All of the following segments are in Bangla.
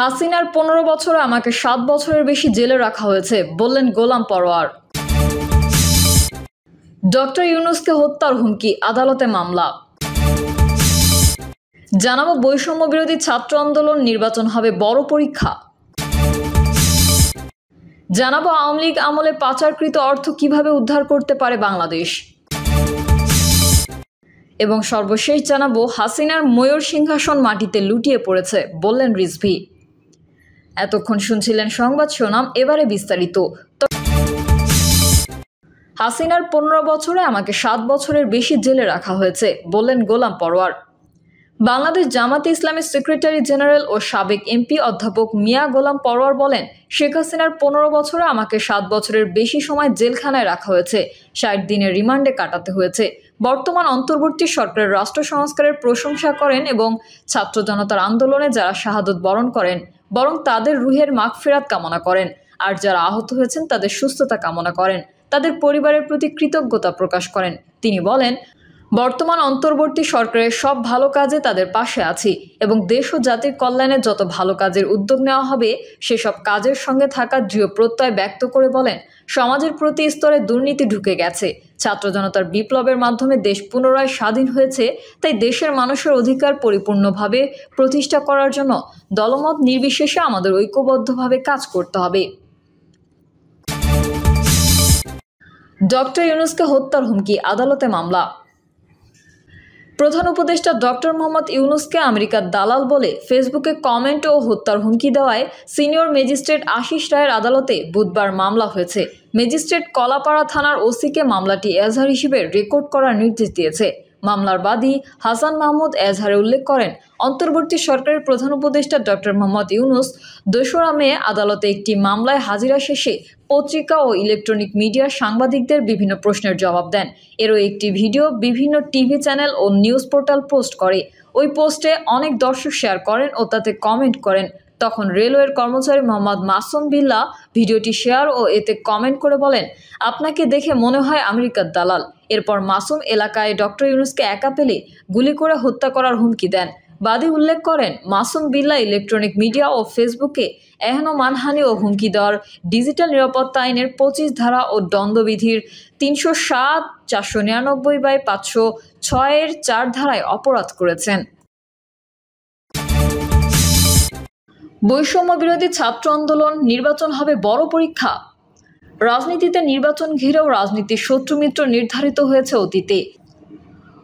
হাসিনার পনেরো বছরে আমাকে সাত বছরের বেশি জেলে রাখা হয়েছে বললেন গোলাম পরোয়ার ডক্টর ইউনুসকে হত্যার হুমকি আদালতে মামলা জানাবো বৈষম্য বিরোধী ছাত্র আন্দোলন নির্বাচন হবে বড় পরীক্ষা জানাবো আওয়ামী লীগ আমলে পাচারকৃত অর্থ কিভাবে উদ্ধার করতে পারে বাংলাদেশ এবং সর্বশেষ জানাবো হাসিনার ময়ূর সিংহাসন মাটিতে লুটিয়ে পড়েছে বললেন রিজভি এতক্ষণ শুনছিলেন সংবাদ শোনাম এবারে বিস্তারিত হাসিনার পনেরো বছরে আমাকে সাত বছরের বেশি জেলে রাখা হয়েছে বললেন গোলাম পরোয়ার বাংলাদেশ জামাতে ইসলামের সেক্রেটারি জেনারেল ও সাবেক এমপি অধ্যাপক মিয়া গোলাম পরোয়ার বলেন শেখ হাসিনার পনেরো বছরে আমাকে সাত বছরের বেশি সময় জেলখানায় রাখা হয়েছে ষাট দিনের রিমান্ডে কাটাতে হয়েছে বর্তমান অন্তর্বর্তী সরকারের রাষ্ট্র সংস্কারের প্রশংসা করেন এবং ছাত্র জনতার আন্দোলনে যারা শাহাদত বরণ করেন বরং তাদের রুহের মাগফেরাত কামনা করেন আর যারা আহত হয়েছেন তাদের সুস্থতা কামনা করেন তাদের পরিবারের প্রতি কৃতজ্ঞতা প্রকাশ করেন তিনি বলেন বর্তমান অন্তর্বর্তী সরকারের সব ভালো কাজে তাদের পাশে আছি এবং দেশ ও জাতির কল্যাণে যত ভালো কাজের উদ্যোগ নেওয়া হবে সেসব কাজের সঙ্গে থাকা দৃঢ় প্রত্যয় ব্যক্ত করে বলেন সমাজের প্রতি স্তরে দুর্নীতি ঢুকে গেছে ছাত্র জনতার বিপ্লবের মাধ্যমে দেশ পুনরায় স্বাধীন হয়েছে তাই দেশের মানুষের অধিকার পরিপূর্ণভাবে প্রতিষ্ঠা করার জন্য দলমত নির্বিশেষে আমাদের ঐক্যবদ্ধভাবে কাজ করতে হবে ডক্টর ইউনুসকে হত্যার হুমকি আদালতে মামলা প্রধান উপদেষ্টা ডক্টর মোহাম্মদ ইউনুসকে আমেরিকার দালাল বলে ফেসবুকে কমেন্ট ও হত্যার হুমকি দেওয়ায় সিনিয়র ম্যাজিস্ট্রেট আশিস রায়ের আদালতে বুধবার মামলা হয়েছে ম্যাজিস্ট্রেট কলাপাড়া থানার ওসিকে মামলাটি এজাহার হিসেবে রেকর্ড করার নির্দেশ দিয়েছে মামলার বাদী হাসান মাহমুদ এজহারে উল্লেখ করেন অন্তর্বর্তী সরকারের প্রধান উপদেষ্টা ডক্টর মোহাম্মদ ইউনুস দোসরা মে আদালতে একটি মামলায় হাজিরা শেষে পত্রিকা ও ইলেকট্রনিক মিডিয়ার সাংবাদিকদের বিভিন্ন প্রশ্নের জবাব দেন এরও একটি ভিডিও বিভিন্ন টিভি চ্যানেল ও নিউজ পোর্টাল পোস্ট করে ওই পোস্টে অনেক দর্শক শেয়ার করেন ও তাতে কমেন্ট করেন তখন রেলওয়ের কর্মচারী মোহাম্মদ মাসুম বিল্লা ভিডিওটি শেয়ার ও এতে কমেন্ট করে বলেন আপনাকে দেখে মনে হয় আমেরিকার দালাল এরপর মাসুম এলাকায় ডক্টর ইউনুসকে একা পেলে গুলি করে হত্যা করার হুমকি দেন বাদী উল্লেখ করেন মাসুম বিল্লা ইলেকট্রনিক মিডিয়া ও ফেসবুকে এহেন মানহানি ও হুমকি দেওয়ার ডিজিটাল নিরাপত্তা আইনের পঁচিশ ধারা ও দ্বন্দ্ববিধির তিনশো সাত চারশো নিরানব্বই বাই পাঁচশো ছয়ের চার ধারায় অপরাধ করেছেন বৈষম্য বিরোধী ছাত্র আন্দোলন নির্বাচন হবে বড় পরীক্ষা রাজনীতিতে নির্বাচন ঘিরেও রাজনীতির শত্রু মিত্র নির্ধারিত হয়েছে অতীতে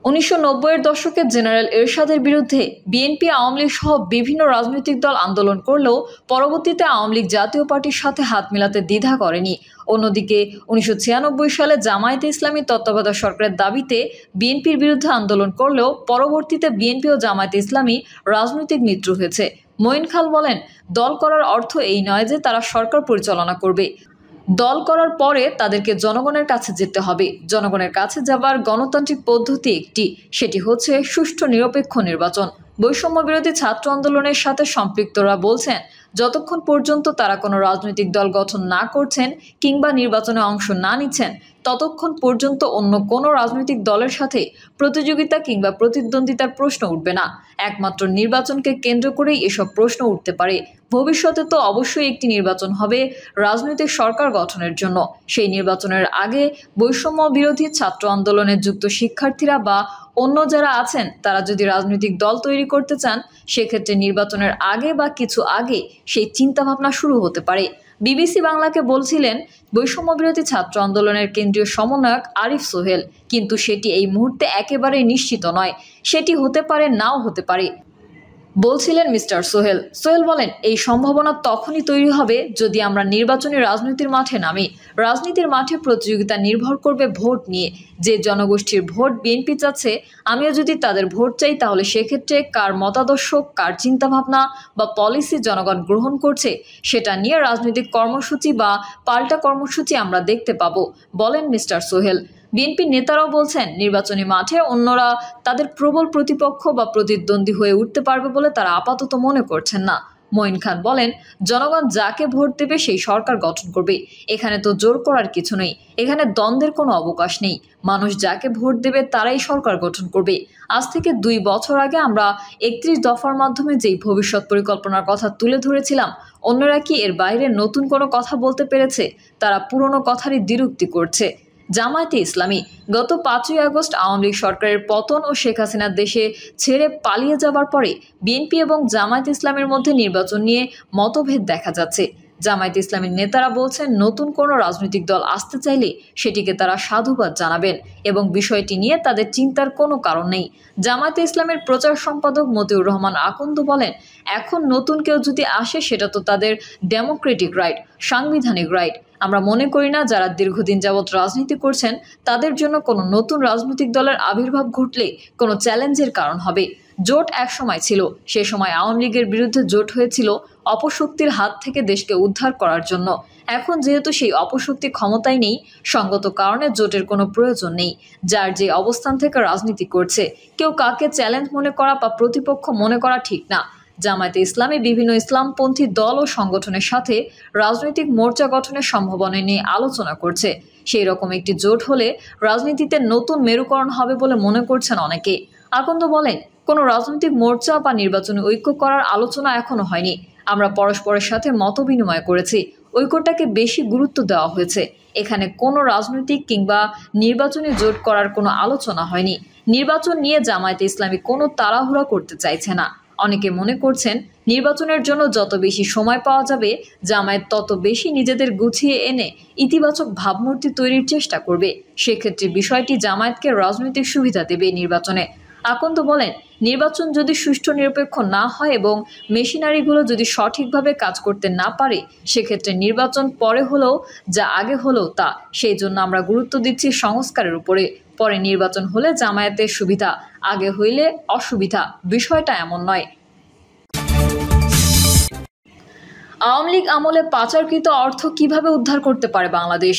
উনিশশো নব্বইয়ের দশকে জেনারেল এরশাদের বিরুদ্ধে বিএনপি আওয়ামী লীগ সহ বিভিন্ন রাজনৈতিক দল আন্দোলন করলেও পরবর্তীতে আওয়ামী লীগ জাতীয় পার্টির সাথে হাত মেলাতে দ্বিধা করেনি অন্যদিকে উনিশশো সালে জামায়াতে ইসলামী তত্ত্বাবধায়ক সরকারের দাবিতে বিএনপির বিরুদ্ধে আন্দোলন করলেও পরবর্তীতে বিএনপি ও জামায়াতে ইসলামী রাজনৈতিক মিত্র হয়েছে মঈন খাল বলেন দল করার অর্থ এই নয় যে তারা সরকার পরিচালনা করবে দল করার পরে তাদেরকে জনগণের কাছে যেতে হবে জনগণের কাছে যাবার গণতান্ত্রিক পদ্ধতি একটি সেটি হচ্ছে সুষ্ঠু নিরপেক্ষ নির্বাচন বৈষম্য বিরোধী ছাত্র আন্দোলনের সাথে সম্পৃক্তরা বলছেন যতক্ষণ পর্যন্ত তারা কোনো রাজনৈতিক দল গঠন না করছেন কিংবা নির্বাচনে অংশ না নিচ্ছেন ততক্ষণ পর্যন্ত অন্য কোনো রাজনৈতিক দলের সাথে প্রতিযোগিতা কিংবা প্রতিদ্বন্দ্বিতার প্রশ্ন উঠবে না একমাত্র নির্বাচনকে কেন্দ্র করেই এসব প্রশ্ন উঠতে পারে ভবিষ্যতে তো অবশ্যই একটি নির্বাচন হবে রাজনৈতিক সরকার গঠনের জন্য সেই নির্বাচনের আগে বৈষম্য বিরোধী ছাত্র আন্দোলনে যুক্ত শিক্ষার্থীরা বা অন্য যারা আছেন তারা যদি রাজনৈতিক দল তৈরি করতে চান সেক্ষেত্রে নির্বাচনের আগে বা কিছু আগে সেই চিন্তাভাবনা শুরু হতে পারে বিবিসি বাংলাকে বলছিলেন বৈষম্যবিরোধী ছাত্র আন্দোলনের কেন্দ্রীয় সমন্বয়ক আরিফ সোহেল কিন্তু সেটি এই মুহূর্তে একেবারে নিশ্চিত নয় সেটি হতে পারে নাও হতে পারে বলছিলেন মিস্টার সোহেল সোহেল বলেন এই সম্ভাবনা তখনই তৈরি হবে যদি আমরা নির্বাচনী রাজনীতির মাঠে নামি রাজনীতির মাঠে প্রতিযোগিতা নির্ভর করবে ভোট নিয়ে যে জনগোষ্ঠীর ভোট বিএনপি চাচ্ছে আমিও যদি তাদের ভোট চাই তাহলে সেক্ষেত্রে কার মতাদর্শ কার চিন্তাভাবনা বা পলিসি জনগণ গ্রহণ করছে সেটা নিয়ে রাজনৈতিক কর্মসূচি বা পাল্টা কর্মসূচি আমরা দেখতে পাব বলেন মিস্টার সোহেল বিএনপি নেতারাও বলছেন নির্বাচনী মাঠে অন্যরা তাদের প্রবল প্রতিপক্ষ বা প্রতিদ্বন্দ্বী হয়ে উঠতে পারবে বলে তারা আপাতত মনে করছেন না মঈন খান বলেন জনগণ যাকে ভোট দেবে সেই সরকার গঠন করবে এখানে তো জোর করার কিছু নেই এখানে দ্বন্দ্বের কোনো অবকাশ নেই মানুষ যাকে ভোট দেবে তারাই সরকার গঠন করবে আজ থেকে দুই বছর আগে আমরা একত্রিশ দফার মাধ্যমে যেই ভবিষ্যৎ পরিকল্পনার কথা তুলে ধরেছিলাম অন্যরা কি এর বাইরে নতুন কোনো কথা বলতে পেরেছে তারা পুরনো কথারই দ্বিরুক্তি করছে জামায়াতে ইসলামী গত পাঁচই আগস্ট আওয়ামী লীগ সরকারের পতন ও শেখ হাসিনার দেশে ছেড়ে পালিয়ে যাবার পরে বিএনপি এবং জামায়াত ইসলামের মধ্যে নির্বাচন নিয়ে মতভেদ দেখা যাচ্ছে জামায়াত ইসলামের নেতারা বলছেন নতুন কোনো রাজনৈতিক দল আসতে চাইলে সেটিকে তারা সাধুবাদ জানাবেন এবং বিষয়টি নিয়ে তাদের চিন্তার কোনো কারণ নেই জামায়াত ইসলামের প্রচার সম্পাদক মতিউর রহমান আকন্দ বলেন এখন নতুন কেউ যদি আসে সেটা তো তাদের ডেমোক্রেটিক রাইট সাংবিধানিক রাইট আমরা মনে করি না যারা দীর্ঘদিন যাবৎ রাজনীতি করছেন তাদের জন্য কোনো নতুন রাজনৈতিক দলের আবির্ভাব ঘটলে কোনো চ্যালেঞ্জের কারণ হবে জোট এক সময় ছিল সে সময় আওয়ামী লীগের বিরুদ্ধে জোট হয়েছিল অপশক্তির হাত থেকে দেশকে উদ্ধার করার জন্য এখন যেহেতু সেই অপশক্তি ক্ষমতায় নেই সঙ্গত কারণে জোটের কোনো প্রয়োজন নেই যার যে অবস্থান থেকে রাজনীতি করছে কেউ কাকে চ্যালেঞ্জ মনে করা বা প্রতিপক্ষ মনে করা ঠিক না জামায়াতে ইসলামী বিভিন্ন ইসলামপন্থী দল ও সংগঠনের সাথে রাজনৈতিক মোর্চা গঠনের সম্ভাবনা নিয়ে আলোচনা করছে সেই রকম একটি জোট হলে রাজনীতিতে নতুন মেরুকরণ হবে বলে মনে করছেন অনেকে আকন্দ বলেন কোনো রাজনৈতিক মোর্চা বা নির্বাচনী ঐক্য করার আলোচনা এখনো হয়নি আমরা পরস্পরের সাথে মত বিনিময় করেছি ঐক্যটাকে বেশি গুরুত্ব দেওয়া হয়েছে এখানে কোনো রাজনৈতিক কিংবা নির্বাচনী জোট করার কোনো আলোচনা হয়নি নির্বাচন নিয়ে জামায়াতে ইসলামী কোনো তাড়াহুড়া করতে চাইছে না অনেকে মনে করছেন নির্বাচনের জন্য যত বেশি সময় পাওয়া যাবে জামায়াত তত বেশি নিজেদের গুছিয়ে এনে ইতিবাচক ভাবমূর্তি তৈরির চেষ্টা করবে সেক্ষেত্রে বিষয়টি জামায়াতকে রাজনৈতিক সুবিধা দেবে নির্বাচনে আকন্দ বলেন নির্বাচন যদি সুষ্ঠু নিরপেক্ষ না হয় এবং মেশিনারিগুলো যদি সঠিকভাবে কাজ করতে না পারে সেক্ষেত্রে নির্বাচন পরে হলেও যা আগে হলেও তা সেই জন্য আমরা গুরুত্ব দিচ্ছি সংস্কারের উপরে পরে নির্বাচন হলে জামায়াতের সুবিধা আগে হইলে অসুবিধা বিষয়টা এমন নয় আওয়ামী লীগ আমলে পাচারকৃত অর্থ কিভাবে উদ্ধার করতে পারে বাংলাদেশ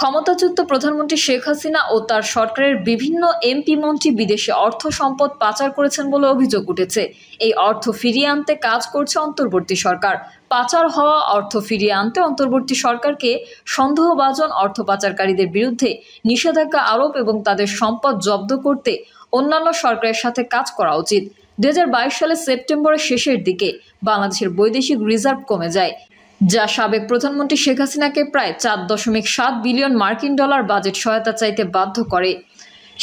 ক্ষমতাচ্যুত প্রধানমন্ত্রী শেখ হাসিনা ও তার সরকারের বিভিন্ন এমপি মন্ত্রী বিদেশে অর্থ সম্পদ পাচার করেছেন বলে অভিযোগ উঠেছে এই অর্থ ফিরিয়ে আনতে কাজ করছে অন্তর্বর্তী সরকার পাচার হওয়া অর্থ ফিরিয়ে আনতে অন্তর্বর্তী সরকারকে সন্দেহভাজন অর্থ পাচারকারীদের বিরুদ্ধে নিষেধাজ্ঞা আরোপ এবং তাদের সম্পদ জব্দ করতে অন্যান্য সরকারের সাথে কাজ করা উচিত দু সালের সেপ্টেম্বরের শেষের দিকে বাংলাদেশের বৈদেশিক রিজার্ভ কমে যায় যা সাবেক প্রধানমন্ত্রী শেখ হাসিনাকে প্রায় চার দশমিক সাত বিলিয়ন মার্কিন ডলার বাজেট সহায়তা চাইতে বাধ্য করে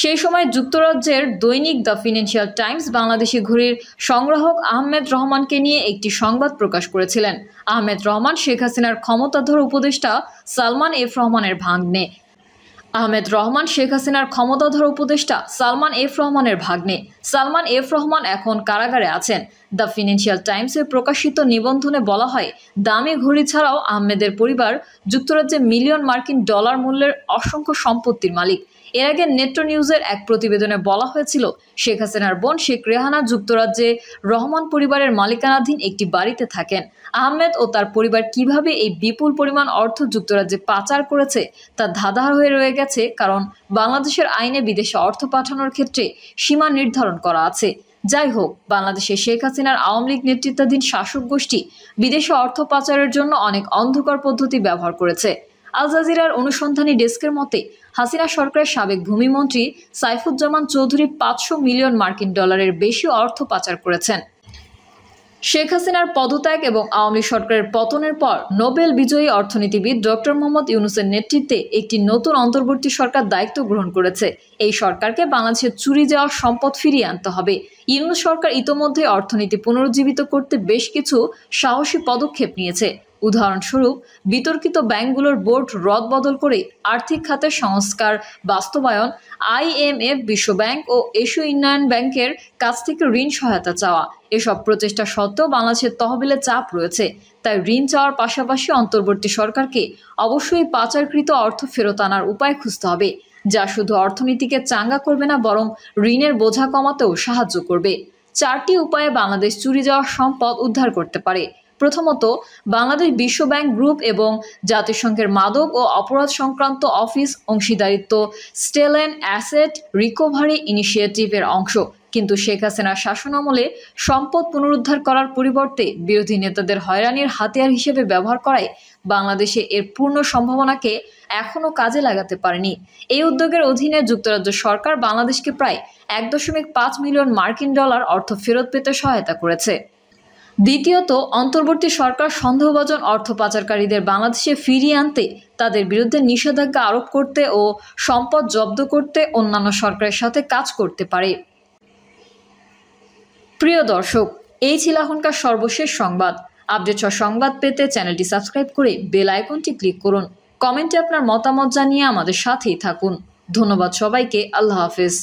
সেই সময় যুক্তরাজ্যের দৈনিক দ্য ফিনান্সিয়াল টাইমস বাংলাদেশি ঘুরির সংগ্রাহক আহমেদ রহমানকে নিয়ে একটি সংবাদ প্রকাশ করেছিলেন আহমেদ রহমান শেখ হাসিনার ক্ষমতাধর উপদেষ্টা সালমান এফ রহমানের ভাগ্নে আহমেদ রহমান শেখ হাসিনার ক্ষমতাধর উপদেষ্টা সালমান এফ রহমানের ভাগ্নে সালমান এফ রহমান এখন কারাগারে আছেন দ্য ফিনান্সিয়াল টাইমসে প্রকাশিত নিবন্ধনে বলা হয় দামি ঘড়ি ছাড়াও আহমেদের পরিবার যুক্তরাজ্যে মিলিয়ন মার্কিন ডলার মূল্যের অসংখ্য সম্পত্তির মালিক এর আগে নেট্রো নিউজের এক প্রতিবেদনে বলা হয়েছিল শেখ হাসিনার বোন শেখ রেহানা যুক্তরাজ্যে রহমান পরিবারের মালিকানাধীন একটি বাড়িতে থাকেন আহমেদ ও তার পরিবার কিভাবে এই বিপুল পরিমাণ অর্থ যুক্তরাজ্যে পাচার করেছে তা ধাঁধা হয়ে রয়ে গেছে কারণ বাংলাদেশের আইনে বিদেশে অর্থ পাঠানোর ক্ষেত্রে সীমা নির্ধারণ করা আছে যাই হোক বাংলাদেশে শেখ হাসিনার আওয়ামী লীগ নেতৃত্বাধীন শাসক গোষ্ঠী বিদেশে অর্থ পাচারের জন্য অনেক অন্ধকার পদ্ধতি ব্যবহার করেছে আল জাজিরার অনুসন্ধানী ডেস্কের মতে হাসিনা সরকারের সাবেক ভূমিমন্ত্রী সাইফুজ্জামান চৌধুরী পাঁচশো মিলিয়ন মার্কিন ডলারের বেশি অর্থ পাচার করেছেন শেখ হাসিনার পদত্যাগ এবং আওয়ামী সরকারের পতনের পর নোবেল বিজয়ী অর্থনীতিবিদ ডক্টর মোহাম্মদ ইউনুসের নেতৃত্বে একটি নতুন অন্তর্বর্তী সরকার দায়িত্ব গ্রহণ করেছে এই সরকারকে বাংলাদেশে চুরি যাওয়া সম্পদ ফিরিয়ে আনতে হবে ইউনুস সরকার ইতোমধ্যে অর্থনীতি পুনরুজ্জীবিত করতে বেশ কিছু সাহসী পদক্ষেপ নিয়েছে উদাহরণস্বরূপ বিতর্কিত ব্যাংকগুলোর বোর্ড রদ বদল করে আর্থিক খাতের সংস্কার বাস্তবায়ন আইএমএফ বিশ্বব্যাংক ও এশু উন্নয়ন ব্যাংকের কাছ থেকে ঋণ সহায়তা চাওয়া এসব প্রচেষ্টা সত্ত্বেও বাংলাদেশের তহবিলে চাপ রয়েছে তাই ঋণ চাওয়ার পাশাপাশি অন্তর্বর্তী সরকারকে অবশ্যই পাচারকৃত অর্থ ফেরত আনার উপায় খুঁজতে হবে যা শুধু অর্থনীতিকে চাঙ্গা করবে না বরং ঋণের বোঝা কমাতেও সাহায্য করবে চারটি উপায়ে বাংলাদেশ চুরি যাওয়া সম্পদ উদ্ধার করতে পারে প্রথমত বাংলাদেশ বিশ্বব্যাংক গ্রুপ এবং জাতিসংঘের মাদক ও অপরাধ সংক্রান্ত অফিস অংশীদারিত্ব স্টেলেন অ্যাসেট রিকভারি ইনিশিয়েটিভের অংশ কিন্তু শেখ হাসিনার শাসনামলে সম্পদ পুনরুদ্ধার করার পরিবর্তে বিরোধী নেতাদের হয়রানির হাতিয়ার হিসেবে ব্যবহার করায় বাংলাদেশে এর পূর্ণ সম্ভাবনাকে এখনও কাজে লাগাতে পারেনি এই উদ্যোগের অধীনে যুক্তরাজ্য সরকার বাংলাদেশকে প্রায় এক দশমিক পাঁচ মিলিয়ন মার্কিন ডলার অর্থ ফেরত পেতে সহায়তা করেছে দ্বিতীয়ত অন্তর্বর্তী সরকার সন্দেহভাজন অর্থ পাচারকারীদের বাংলাদেশে ফিরিয়ে আনতে তাদের বিরুদ্ধে নিষেধাজ্ঞা আরোপ করতে ও সম্পদ জব্দ করতে অন্যান্য সরকারের সাথে কাজ করতে পারে প্রিয় দর্শক এই ছিল এখনকার সর্বশেষ সংবাদ আপডেট সংবাদ পেতে চ্যানেলটি সাবস্ক্রাইব করে বেল আইকনটি ক্লিক করুন কমেন্টে আপনার মতামত জানিয়ে আমাদের সাথেই থাকুন ধন্যবাদ সবাইকে আল্লাহ হাফেজ